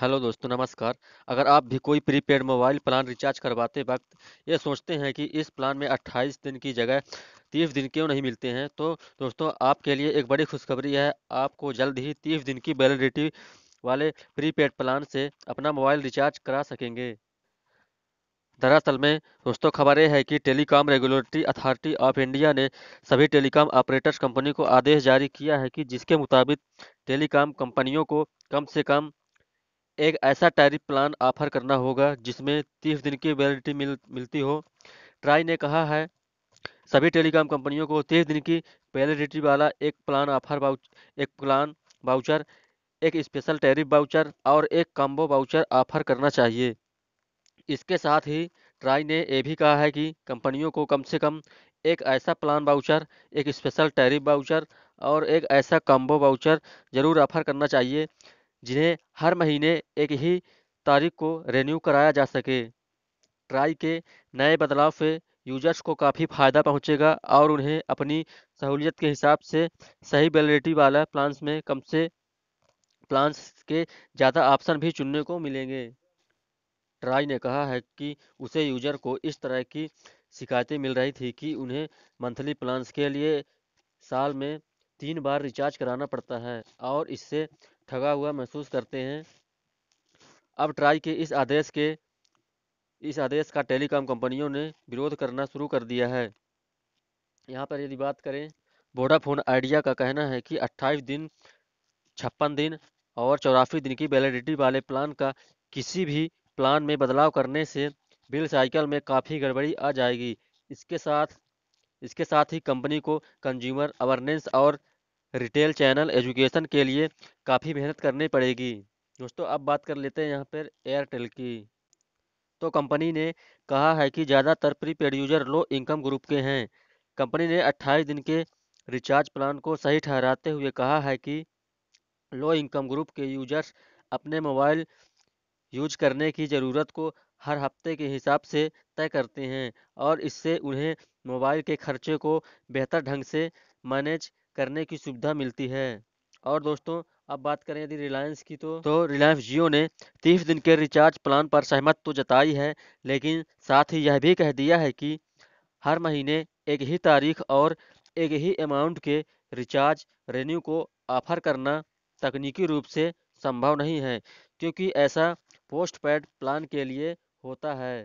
hello दोस्तों नमस्कार अगर आप भी कोई प्रीपेड मोबाइल प्लान रिचार्ज करवाते वक्त ये सोचते हैं कि इस प्लान में 28 दिन की जगह 30 दिन क्यों नहीं मिलते हैं तो दोस्तों आपके लिए एक बड़ी खुशखबरी है आपको जल्द ही 30 दिन की वैलिडिटी वाले प्रीपेड प्लान से अपना मोबाइल रिचार्ज करा सकेंगे दरअसल में दोस्तों खबर यह है कि telecom regulatory authority of India ने सभी टेलीकॉम ऑपरेटर्स कंपनी को आदेश जारी किया है कि जिसके मुताबिक टेलीकॉम कंपनियों को कम से कम एक ऐसा टैरिफ प्लान ऑफर करना होगा जिसमें तीस दिन की वैलिडिटी मिल मिलती हो ट्राई ने कहा है सभी टेलीकॉम कंपनियों को तीस दिन की वैलिडिटी वाला एक प्लान ऑफर बाउच एक प्लान बाउचर एक स्पेशल टैरिफ बाउचर और एक कॉम्बो बाउचर ऑफर करना चाहिए इसके साथ ही ट्राई ने यह भी कहा है कि कंपनियों को कम से कम एक ऐसा प्लान बाउचर एक स्पेशल टैरिफ बाउचर और एक ऐसा कॉम्बो बाउचर जरूर ऑफर करना चाहिए जिन्हें हर महीने एक ही तारीख को रेन्यू कराया जा सके ट्राई के नए बदलाव से यूजर्स को काफ़ी फ़ायदा पहुंचेगा और उन्हें अपनी सहूलियत के हिसाब से सही वैलिडिटी वाला प्लान्स में कम से प्लान्स के ज़्यादा ऑप्शन भी चुनने को मिलेंगे ट्राई ने कहा है कि उसे यूजर को इस तरह की शिकायतें मिल रही थी कि उन्हें मंथली प्लान्स के लिए साल में तीन बार रिचार्ज कराना पड़ता है और इससे ठगा हुआ महसूस करते हैं अब ट्राई के इस आदेश के इस आदेश का टेलीकॉम कंपनियों ने विरोध करना शुरू कर दिया है यहाँ पर यदि बात करें वोडाफोन आइडिया का कहना है कि 28 दिन छप्पन दिन और चौरासी दिन की वैलिडिटी वाले प्लान का किसी भी प्लान में बदलाव करने से बिल साइकिल में काफ़ी गड़बड़ी आ जाएगी इसके साथ इसके साथ ही कंपनी को कंज्यूमर अवेयरनेस और रिटेल चैनल एजुकेशन के लिए काफ़ी मेहनत करनी पड़ेगी दोस्तों अब बात कर लेते हैं यहाँ पर एयरटेल की तो कंपनी ने कहा है कि ज़्यादातर prepaid user low income group के हैं कंपनी ने 28 दिन के रिचार्ज प्लान को सही ठहराते हुए कहा है कि लो इनकम ग्रुप के यूजर्स अपने मोबाइल यूज करने की ज़रूरत को हर हफ्ते के हिसाब से तय करते हैं और इससे उन्हें मोबाइल के खर्चे को बेहतर ढंग से मैनेज करने की सुविधा मिलती है और दोस्तों अब बात करें यदि रिलायंस की तो तो रिलायंस जियो ने तीस दिन के रिचार्ज प्लान पर सहमत तो जताई है लेकिन साथ ही यह भी कह दिया है कि हर महीने एक ही तारीख और एक ही अमाउंट के रिचार्ज रेन्यू को ऑफर करना तकनीकी रूप से संभव नहीं है क्योंकि ऐसा पोस्ट पेड प्लान के लिए होता है